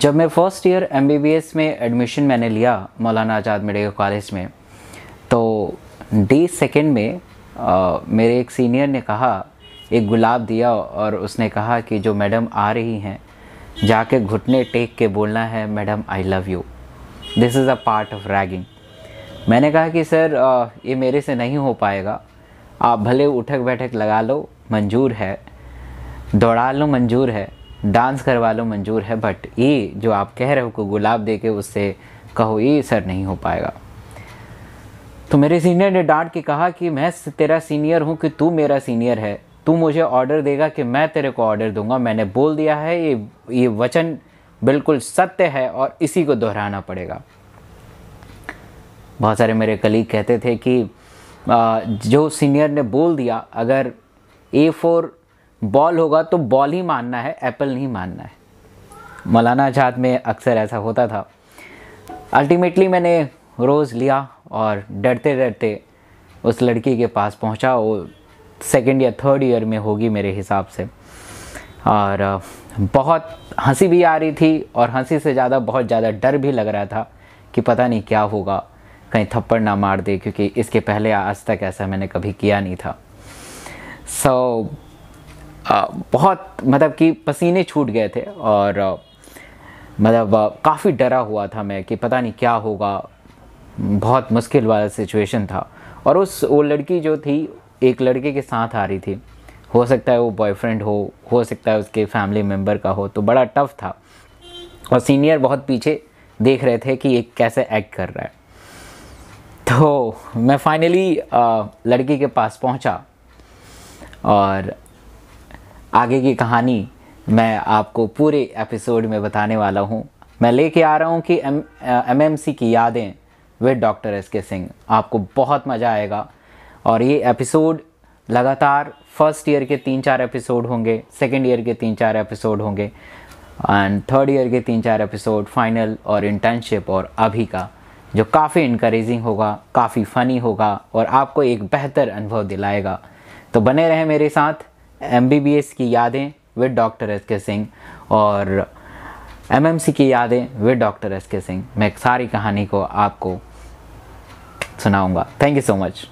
जब मैं first year M में एडमिशन मैंने लिया मौलाना आज़ाद मेडिकल कॉलेज में तो डे सेकेंड में आ, मेरे एक सीनियर ने कहा एक गुलाब दिया और उसने कहा कि जो मैडम आ रही हैं जाके घुटने टेक के बोलना है madam I love you this is a part of ragging मैंने कहा कि सर आ, ये मेरे से नहीं हो पाएगा आप भले उठक बैठक लगा लो मंजूर है दौड़ा लो मंजूर है डांस करवा लो मंजूर है बट ये जो आप कह रहे हो को गुलाब दे के उससे कहो ये सर नहीं हो पाएगा तो मेरे सीनियर ने डांट के कहा कि मैं तेरा सीनियर हूँ कि तू मेरा सीनियर है तू मुझे ऑर्डर देगा कि मैं तेरे को ऑर्डर दूंगा मैंने बोल दिया है ये ये वचन बिल्कुल सत्य है और इसी को दोहराना पड़ेगा बहुत सारे मेरे कलीग कहते थे कि जो सीनियर ने बोल दिया अगर ए फोर बॉल होगा तो बॉल ही मानना है एप्पल नहीं मानना है मौलाना आजाद में अक्सर ऐसा होता था अल्टीमेटली मैंने रोज़ लिया और डरते डरते उस लड़की के पास पहुंचा वो सेकेंड या थर्ड ईयर में होगी मेरे हिसाब से और बहुत हंसी भी आ रही थी और हंसी से ज़्यादा बहुत ज़्यादा डर भी लग रहा था कि पता नहीं क्या होगा कहीं थप्पड़ ना मार दे क्योंकि इसके पहले आज तक ऐसा मैंने कभी किया नहीं था सो so, बहुत मतलब कि पसीने छूट गए थे और मतलब काफ़ी डरा हुआ था मैं कि पता नहीं क्या होगा बहुत मुश्किल वाला सिचुएशन था और उस वो लड़की जो थी एक लड़के के साथ आ रही थी हो सकता है वो बॉयफ्रेंड हो हो सकता है उसके फैमिली मेम्बर का हो तो बड़ा टफ था और सीनियर बहुत पीछे देख रहे थे कि ये कैसे एक्ट कर रहा है तो मैं फाइनली लड़की के पास पहुंचा और आगे की कहानी मैं आपको पूरे एपिसोड में बताने वाला हूँ मैं लेके आ रहा हूँ कि एम एम की यादें विद डॉक्टर एस के सिंह आपको बहुत मज़ा आएगा और ये एपिसोड लगातार फर्स्ट ईयर के तीन चार एपिसोड होंगे सेकेंड ईयर के तीन चार एपिसोड होंगे एंड थर्ड ईयर के तीन चार एपिसोड फाइनल और इंटर्नशिप और अभी का जो काफ़ी इनक्रेजिंग होगा काफ़ी फ़नी होगा और आपको एक बेहतर अनुभव दिलाएगा तो बने रहें मेरे साथ एम की यादें विद डॉक्टर एस के सिंह और एम की यादें विद डॉक्टर एस के सिंह मैं सारी कहानी को आपको सुनाऊंगा थैंक यू सो मच